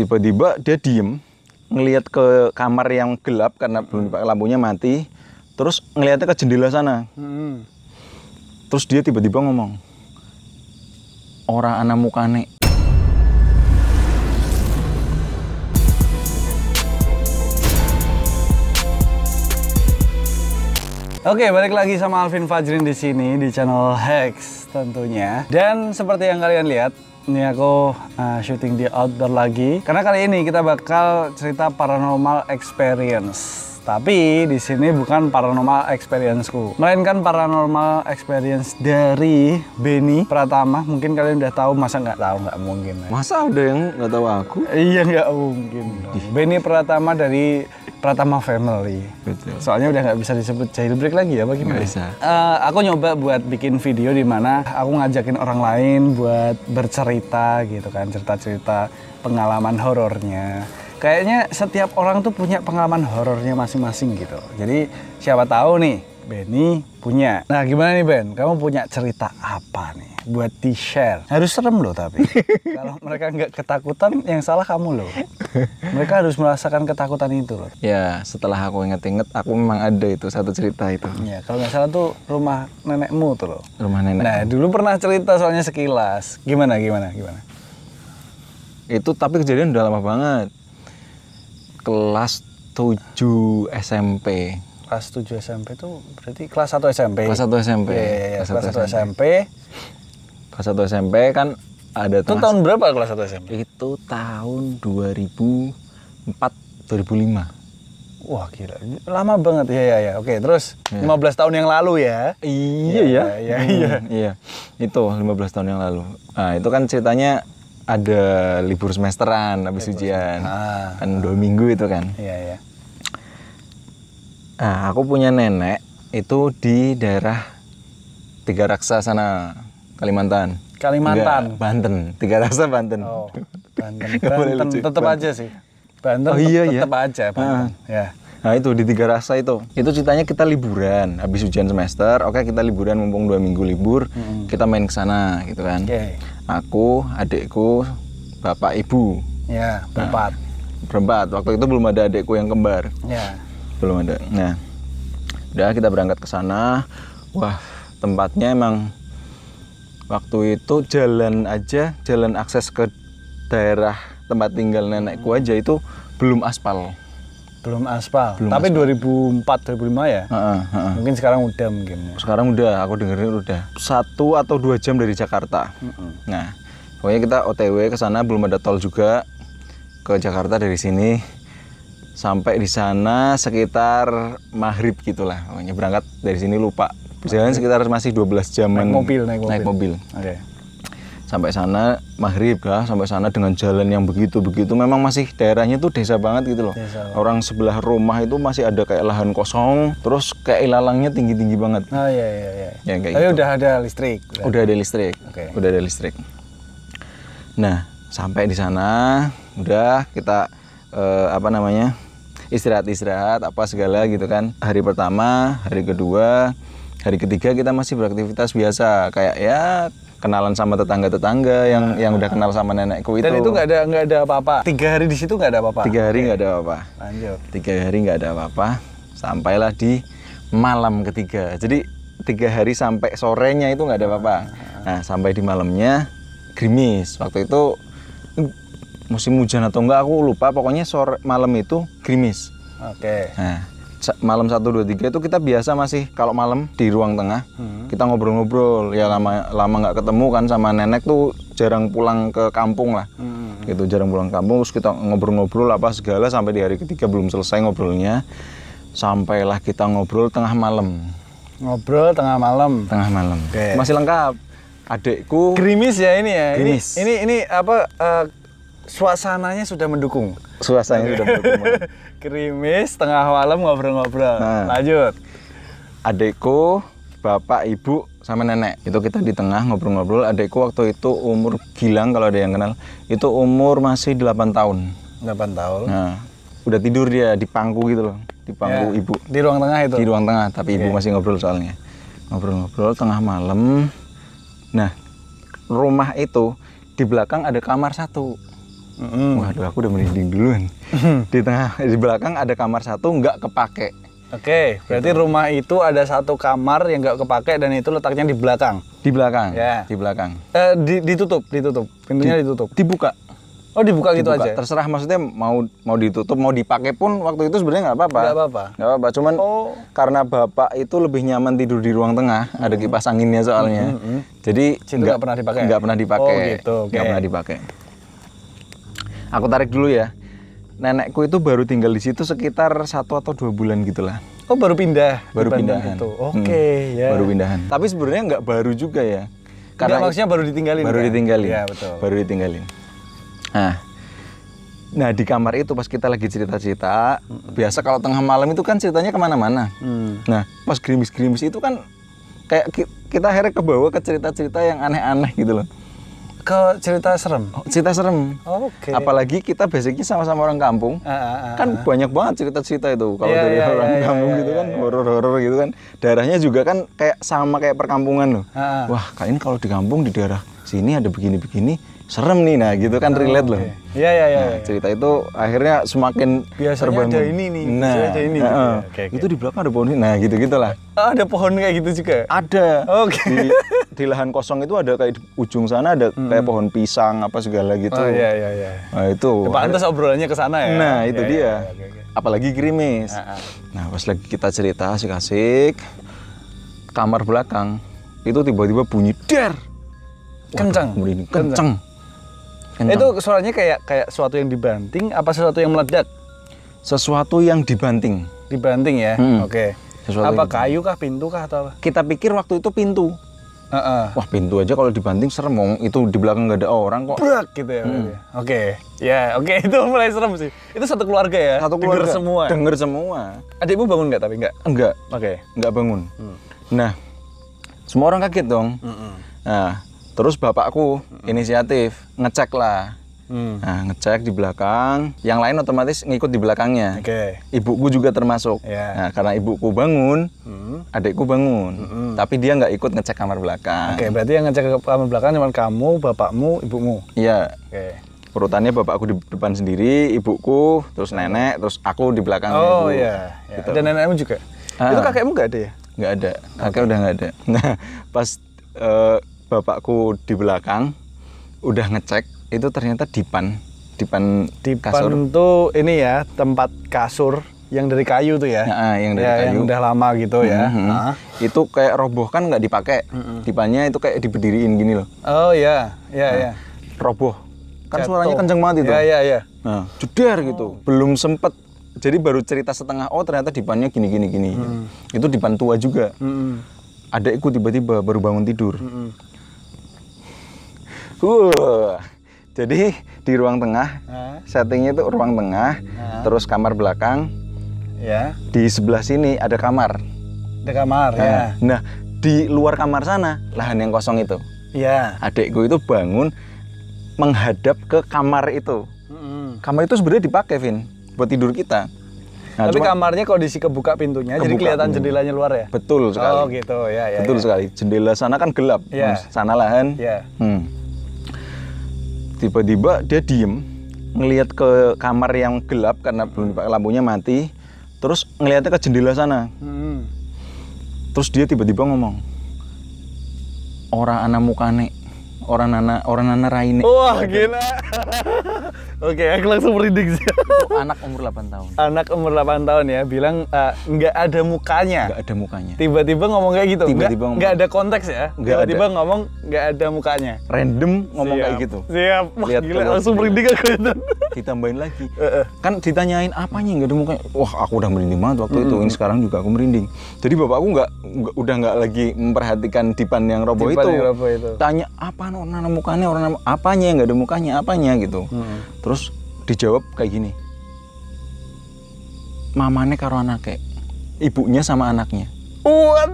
tiba-tiba dia diem ngelihat ke kamar yang gelap karena hmm. belum dipakai lampunya mati terus ngelihatnya ke jendela sana hmm. terus dia tiba-tiba ngomong orang anak mukane Oke, balik lagi sama Alvin Fajrin di sini di channel Hex tentunya. Dan seperti yang kalian lihat, ini aku uh, eh, syuting di outdoor lagi. Karena kali ini kita bakal cerita paranormal experience tapi di sini bukan paranormal experience-ku, melainkan paranormal experience dari Benny Pratama. Mungkin kalian udah tahu, masa nggak tahu nggak mungkin. Ya. Masa ada yang nggak tahu aku? Iya nggak mungkin. Benny Pratama dari Pratama Family. Betul. Soalnya udah nggak bisa disebut jailbreak lagi ya bagaimana? Nggak bisa. Uh, aku nyoba buat bikin video di mana aku ngajakin orang lain buat bercerita gitu kan, cerita-cerita pengalaman horornya kayaknya setiap orang tuh punya pengalaman horornya masing-masing gitu. Jadi siapa tahu nih Benny punya. Nah gimana nih Ben, kamu punya cerita apa nih buat di share? Harus serem loh tapi. Kalau mereka nggak ketakutan, yang salah kamu loh. Mereka harus merasakan ketakutan itu loh. Ya setelah aku inget-inget, aku memang ada itu satu cerita itu. Ya kalau nggak salah tuh rumah nenekmu tuh loh. Rumah nenek. Nah dulu pernah cerita soalnya sekilas. Gimana gimana gimana? Itu tapi kejadian udah lama banget kelas 7 SMP. Kelas 7 SMP itu berarti kelas 1 SMP. Kelas 1 SMP. Iya, iya, iya. Kelas, 1 SMP. SMP. Kelas 1 SMP kan ada Itu tahun berapa kelas 1 SMP? Itu tahun 2004 2005. Wah gila, lama banget ya ya ya. Oke, terus ya. 15 tahun yang lalu ya. Iya, iya ya. Iya iya. Hmm, iya. Itu 15 tahun yang lalu. Nah, itu kan ceritanya ada libur semesteran habis libur ujian ah. kan dua minggu itu kan iya iya nah, aku punya nenek itu di daerah tiga raksa sana Kalimantan Kalimantan Enggak, Banten tiga raksa Banten oh, Banten Banten tetap aja sih Banten oh, iya, tetap iya. aja ah. Banten ah. ya Nah itu di tiga rasa itu. Itu ceritanya kita liburan, habis ujian semester, oke okay, kita liburan mumpung dua minggu libur, hmm. kita main ke sana gitu kan. Okay aku adikku bapak ibu ya nah, berempat nah, berempat waktu itu belum ada adikku yang kembar ya belum ada nah udah kita berangkat ke sana wah tempatnya emang waktu itu jalan aja jalan akses ke daerah tempat tinggal nenekku aja itu belum aspal belum aspal. Belum Tapi aspal. 2004 2005 ya. Uh, uh, uh. Mungkin sekarang udah mungkin. Sekarang udah, aku dengerin udah. Satu atau dua jam dari Jakarta. Uh -uh. Nah, pokoknya kita OTW ke sana belum ada tol juga ke Jakarta dari sini sampai di sana sekitar maghrib gitulah. Pokoknya berangkat dari sini lupa. Berjalan sekitar masih 12 jaman. Naik mobil, naik mobil. Naik mobil. Okay sampai sana maghrib lah sampai sana dengan jalan yang begitu begitu memang masih daerahnya tuh desa banget gitu loh desa. orang sebelah rumah itu masih ada kayak lahan kosong terus kayak lalangnya tinggi tinggi banget oh iya iya iya ya, tapi gitu. udah ada listrik udah, udah ada listrik okay. udah ada listrik nah sampai di sana udah kita eh, apa namanya istirahat istirahat apa segala gitu kan hari pertama hari kedua hari ketiga kita masih beraktivitas biasa kayak ya kenalan sama tetangga-tetangga yang nah. yang udah kenal sama nenekku itu. Dan itu nggak ada nggak ada apa-apa. Tiga hari di situ nggak ada apa-apa. Tiga hari nggak ada apa-apa. Lanjut. Tiga hari nggak ada apa-apa. Sampailah di malam ketiga. Jadi tiga hari sampai sorenya itu nggak ada apa-apa. Nah, nah sampai di malamnya gerimis. Waktu itu musim hujan atau enggak aku lupa. Pokoknya sore malam itu gerimis. Oke. Nah malam satu dua tiga itu kita biasa masih kalau malam di ruang tengah hmm. kita ngobrol-ngobrol ya lama lama nggak ketemu kan sama nenek tuh jarang pulang ke kampung lah hmm. gitu jarang pulang kampung terus kita ngobrol-ngobrol apa segala sampai di hari ketiga belum selesai ngobrolnya sampailah kita ngobrol tengah malam ngobrol tengah malam tengah malam okay. masih lengkap adekku gerimis ya ini ya gerimis. ini ini ini apa uh, suasananya sudah mendukung. Suasananya sudah mendukung. Krimis tengah malam ngobrol-ngobrol. Nah, Lanjut. Adekku, bapak, ibu, sama nenek. Itu kita di tengah ngobrol-ngobrol. Adekku waktu itu umur Gilang kalau ada yang kenal, itu umur masih 8 tahun. 8 tahun. Nah, udah tidur dia di pangku gitu loh, di pangku ya, ibu. Di ruang tengah itu. Di ruang tengah, tapi okay. ibu masih ngobrol soalnya. Ngobrol-ngobrol tengah malam. Nah, rumah itu di belakang ada kamar satu Mm. Waduh, aku udah merinding duluan. Mm. Di tengah, di belakang ada kamar satu nggak kepake. Oke, okay, berarti gitu. rumah itu ada satu kamar yang nggak kepake dan itu letaknya di belakang. Di belakang. Ya. Yeah. Di belakang. Eh, di, ditutup, ditutup. Pintunya di, ditutup. Dibuka. Oh dibuka, gitu dibuka gitu aja. Terserah maksudnya mau mau ditutup mau dipakai pun waktu itu sebenarnya nggak apa-apa. Nggak apa-apa. Nggak apa-apa. Cuman oh. karena bapak itu lebih nyaman tidur di ruang tengah, hmm. ada kipas anginnya soalnya. Mm hmm. Jadi nggak pernah dipakai. Nggak pernah dipakai. Oh gitu. Nggak okay. pernah dipakai aku tarik dulu ya nenekku itu baru tinggal di situ sekitar satu atau dua bulan gitulah oh baru pindah baru pindahan itu hmm. oke okay, hmm, ya baru pindahan tapi sebenarnya nggak baru juga ya karena maksudnya baru ditinggalin baru kan? ditinggalin ya, betul. baru ditinggalin nah Nah di kamar itu pas kita lagi cerita-cerita, hmm. biasa kalau tengah malam itu kan ceritanya kemana-mana. Hmm. Nah pas gerimis-gerimis itu kan kayak kita akhirnya ke bawah ke cerita-cerita yang aneh-aneh gitu loh ke cerita serem. Oh, cerita serem. Oke. Okay. Apalagi kita basicnya sama-sama orang kampung. Uh, uh, uh, kan banyak banget cerita-cerita itu kalau yeah, dari yeah, orang yeah, iya, kampung yeah, gitu iya, kan yeah. horor-horor gitu kan. Daerahnya juga kan kayak sama kayak perkampungan loh. Uh, uh. Wah, kain kalau di kampung di daerah sini ada begini-begini serem nih nah gitu kan oh, relate okay. loh. Iya iya iya, nah, iya. cerita itu akhirnya semakin biasanya nah, ada ini nih, nah, ada ini. Nah, uh, okay, okay. Itu di belakang ada pohon ini. Nah, gitu-gitulah. Oh, ada pohon kayak gitu juga. Ada. Oke. Okay. Di, di lahan kosong itu ada kayak di ujung sana ada hmm. kayak pohon pisang apa segala gitu. Oh iya iya iya. Nah, itu. Ya, pantas obrolannya ke sana ya. Nah, itu ya, dia. Ya, okay, okay. Apalagi krimis Uh, ah, ah. Nah, pas lagi kita cerita asik-asik kamar belakang itu tiba-tiba bunyi der. Kencang. Kencang. kencang Kentang. Itu suaranya kayak kayak sesuatu yang dibanting apa sesuatu yang meledak? Sesuatu yang dibanting. Dibanting ya. Hmm. Oke. Okay. Apa kayu kah, pintu kah atau apa? Kita pikir waktu itu pintu. Uh -uh. Wah pintu aja kalau dibanting serem mong. Itu di belakang nggak ada orang kok. Brak gitu ya. Hmm. Oke. Ya oke itu mulai serem sih. Itu satu keluarga ya. Satu keluarga. Denger semua. Denger semua. Adikmu bangun nggak tapi nggak? Enggak. Oke. Okay. Nggak bangun. Hmm. Nah semua orang kaget dong. -mm. Nah terus bapakku inisiatif ngecek lah Hmm. Nah, ngecek di belakang, yang lain otomatis ngikut di belakangnya. Oke. Okay. Ibuku juga termasuk. Yeah. Nah, karena ibuku bangun, hmm. adikku bangun, hmm. tapi dia nggak ikut ngecek kamar belakang. Oke, okay, berarti yang ngecek kamar belakang cuma kamu, bapakmu, ibumu. Iya. Oke. Okay. Perutannya bapakku di depan sendiri, ibuku, terus nenek, terus aku di belakang. Oh iya. Yeah. Gitu. Dan nenekmu juga. Ah. Itu kakekmu nggak ada ya? Nggak ada. Kakek okay. udah nggak ada. Nah, pas uh, bapakku di belakang udah ngecek itu ternyata dipan dipan dipan kasur. itu ini ya tempat kasur yang dari kayu tuh ya, ya yang dari ya, kayu yang udah lama gitu hmm ya. Nah. Itu kayak roboh kan nggak dipakai, mm-hmm. dipannya itu kayak diberdiriin gini loh. Oh ya ya nah, iya. Roboh, kan Jatuh. suaranya kenceng banget itu. ya ya ya Nah, jeder gitu. oh. gitu, belum sempet. Jadi baru cerita setengah, oh ternyata dipannya gini gini gini. Mm. Itu dipan tua juga. Mm-hmm. ikut tiba-tiba baru bangun tidur. Uh, jadi di ruang tengah, uh. settingnya itu ruang tengah, uh. terus kamar belakang. Ya. Di sebelah sini ada kamar. Ada kamar nah, ya. Nah di luar kamar sana lahan yang kosong itu. Iya. Yeah. Adikku itu bangun menghadap ke kamar itu. Mm -hmm. Kamar itu sebenarnya dipakai, Vin, buat tidur kita. Nah, Tapi cuma, kamarnya kondisi kebuka pintunya, kebuka, jadi kelihatan jendelanya luar ya? Betul sekali. Oh gitu, ya ya. Betul ya. sekali. Jendela sana kan gelap, ya. sana lahan. Ya. Hmm tiba-tiba dia diem ngelihat ke kamar yang gelap karena belum dipakai lampunya mati terus ngelihatnya ke jendela sana hmm. terus dia tiba-tiba ngomong orang anak mukane orang anak orang anak raine wah gila Oke, okay, aku langsung sih. anak umur 8 tahun. Anak umur 8 tahun ya, bilang eh, nggak uh, ada mukanya. Nggak ada mukanya. Tiba-tiba ngomong kayak gitu. Tiba-tiba ngomong. Nggak ada konteks ya. Tiba-tiba ngomong nggak ada mukanya. Random ngomong Siap. kayak gitu. Siap. Wah, Lihat gila, langsung merinding aku itu. Ditambahin lagi. Uh, uh. Kan ditanyain apanya nggak ada mukanya. Wah, aku udah merinding banget waktu mm -hmm. itu. Ini sekarang juga aku merinding. Jadi bapakku nggak udah nggak lagi memperhatikan dipan yang robot dipan itu. Yang robo itu. Tanya apa orang ada mukanya, orang apanya nggak ada mukanya, apanya gitu. Hmm. Terus terus dijawab kayak gini mamane karo anaknya ibunya sama anaknya what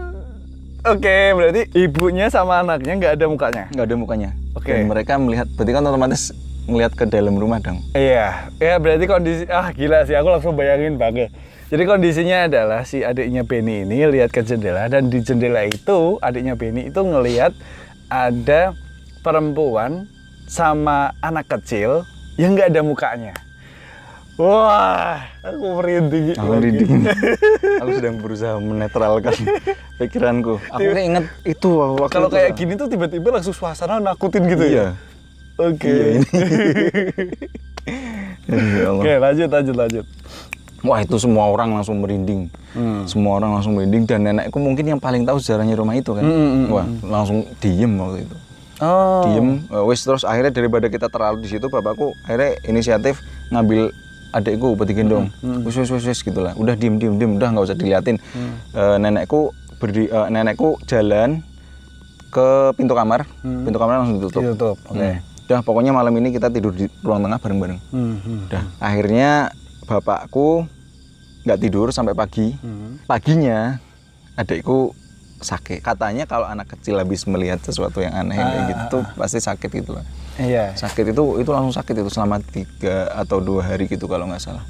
Oke, okay, berarti ibunya sama anaknya nggak ada mukanya? Nggak ada mukanya. Oke. Okay. mereka melihat, berarti kan otomatis melihat ke dalam rumah dong. Iya, ya berarti kondisi ah gila sih, aku langsung bayangin banget. Jadi kondisinya adalah si adiknya Benny ini lihat ke jendela dan di jendela itu adiknya Benny itu ngelihat ada perempuan sama anak kecil yang nggak ada mukanya. Wah, aku merinding. Aku merinding. aku sedang berusaha menetralkan pikiranku. Aku nggak inget itu. Waktu kalau kayak gini tuh tiba-tiba langsung suasana nakutin gitu ya? iya. iya ya. Oke. Ya okay. Oke, lanjut, lanjut, lanjut. Wah itu semua orang langsung merinding, hmm. semua orang langsung merinding dan nenekku mungkin yang paling tahu sejarahnya rumah itu kan, hmm, hmm, hmm wah hmm. langsung diem waktu itu oh. diem eh, wis terus akhirnya daripada kita terlalu di situ bapakku akhirnya inisiatif ngambil adikku buat digendong hmm. usus hmm. wis gitulah udah diem diem diem udah nggak usah diliatin hmm. e, nenekku berdi e, eh, nenekku jalan ke pintu kamar hmm. pintu kamar langsung ditutup, ditutup. oke okay. hmm. Udah pokoknya malam ini kita tidur di ruang tengah bareng-bareng. Hmm, hmm Udah hmm. akhirnya bapakku nggak tidur sampai pagi. Hmm. Paginya adikku sake Katanya kalau anak kecil habis melihat sesuatu yang aneh ah, kayak gitu ah, ah, pasti sakit gitu loh. Iya. Sakit itu itu langsung sakit itu selama tiga atau dua hari gitu kalau nggak salah.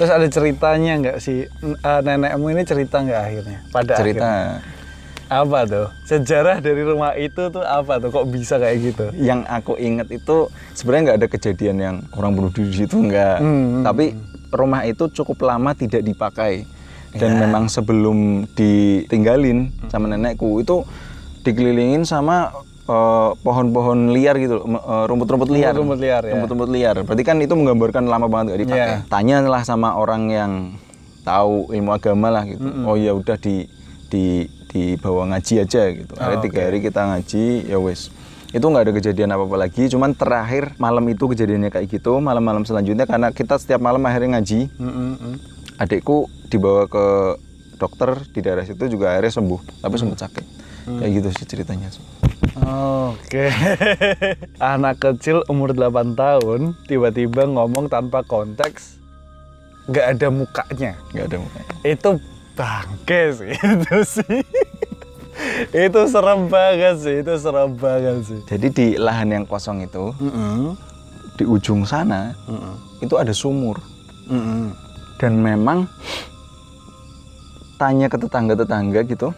Terus ada ceritanya nggak sih uh, nenekmu ini cerita nggak akhirnya? Pada cerita. Akhirnya? Apa tuh? Sejarah dari rumah itu tuh apa tuh? Kok bisa kayak gitu? Yang aku inget itu sebenarnya nggak ada kejadian yang orang bunuh diri di situ nggak. Hmm, hmm Tapi hmm. rumah itu cukup lama tidak dipakai dan yeah. memang sebelum ditinggalin sama hmm. nenekku itu dikelilingin sama eh, pohon-pohon uh, liar gitu eh, rumput-rumput uh, liar rumput-rumput liar ya. rumput-rumput ya. liar berarti kan itu menggambarkan lama banget gak dipakai iya. yeah. lah sama orang yang tahu ilmu agama lah gitu mm -hmm. oh ya udah di di dibawa ngaji aja gitu oh, hari okay. tiga hari kita ngaji ya wes itu nggak ada kejadian apa apa lagi cuman terakhir malam itu kejadiannya kayak gitu malam-malam selanjutnya karena kita setiap malam akhirnya ngaji mm -hmm. adikku dibawa ke dokter di daerah situ juga akhirnya sembuh tapi hmm. sempat sakit hmm. kayak gitu sih ceritanya oke okay. anak kecil umur 8 tahun tiba-tiba ngomong tanpa konteks nggak ada mukanya nggak ada mukanya itu bangke sih itu sih itu serem banget sih itu serem banget sih jadi di lahan yang kosong itu mm -hmm. di ujung sana mm -hmm. itu ada sumur mm -hmm. dan memang tanya ke tetangga-tetangga gitu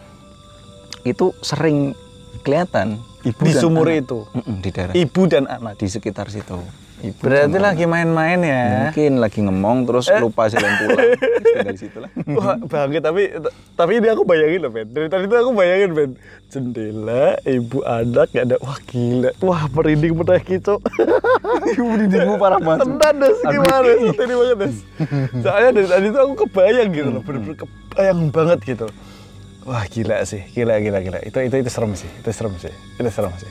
itu sering kelihatan ibu di dan sumur anak. itu mm -mm, di daerah ibu dan anak di sekitar situ ibu berarti lagi main-main ya mungkin lagi ngemong terus eh. lupa dan pulang dari situ lah wah tapi tapi ini aku bayangin loh Ben dari tadi itu aku bayangin Ben jendela ibu anak gak ada wah gila wah perinding pernah kicau ibu merindingmu parah banget entah des gimana ini banget des soalnya dari tadi itu aku kebayang gitu loh bener-bener bayang banget gitu wah gila sih gila gila gila itu itu itu serem sih itu serem sih itu serem sih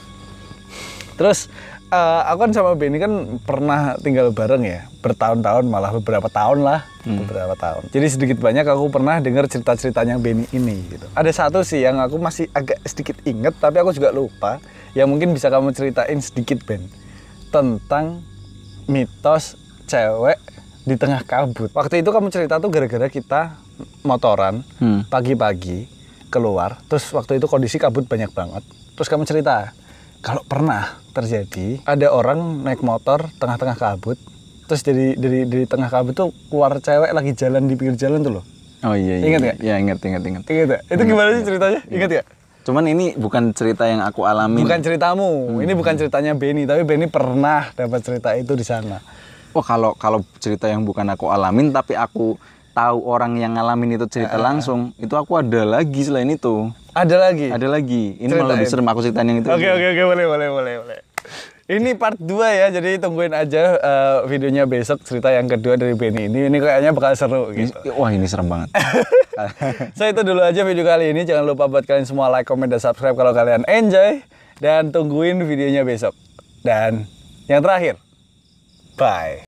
terus uh, aku kan sama Beni kan pernah tinggal bareng ya bertahun-tahun malah beberapa tahun lah hmm. beberapa tahun jadi sedikit banyak aku pernah dengar cerita-ceritanya Beni ini gitu ada satu sih yang aku masih agak sedikit inget tapi aku juga lupa yang mungkin bisa kamu ceritain sedikit Ben tentang mitos cewek di tengah kabut waktu itu kamu cerita tuh gara-gara kita motoran hmm. pagi-pagi hmm. keluar terus waktu itu kondisi kabut banyak banget terus kamu cerita kalau pernah terjadi ada orang naik motor tengah-tengah kabut terus dari dari dari tengah kabut tuh keluar cewek lagi jalan di pinggir jalan tuh loh oh iya iya ingat ya iya ingat ingat ingat ingat ya itu gimana sih ceritanya ingat ya Cuman ini bukan cerita yang aku alami. Bukan ceritamu. Hmm. Ini bukan ceritanya Benny, tapi Benny pernah dapat cerita itu di sana. oh kalau kalau cerita yang bukan aku alamin tapi aku tahu orang yang ngalamin itu cerita uh, langsung, itu aku ada lagi selain itu. Ada lagi. Ada lagi. Ini Ceritain. malah lebih serem aku ceritain yang itu. Oke oke oke boleh boleh boleh boleh. Ini part 2 ya, jadi tungguin aja uh, videonya besok cerita yang kedua dari Benny ini. Ini kayaknya bakal seru gitu. wah ini serem banget. so itu dulu aja video kali ini. Jangan lupa buat kalian semua like, comment, dan subscribe kalau kalian enjoy. Dan tungguin videonya besok. Dan yang terakhir, bye.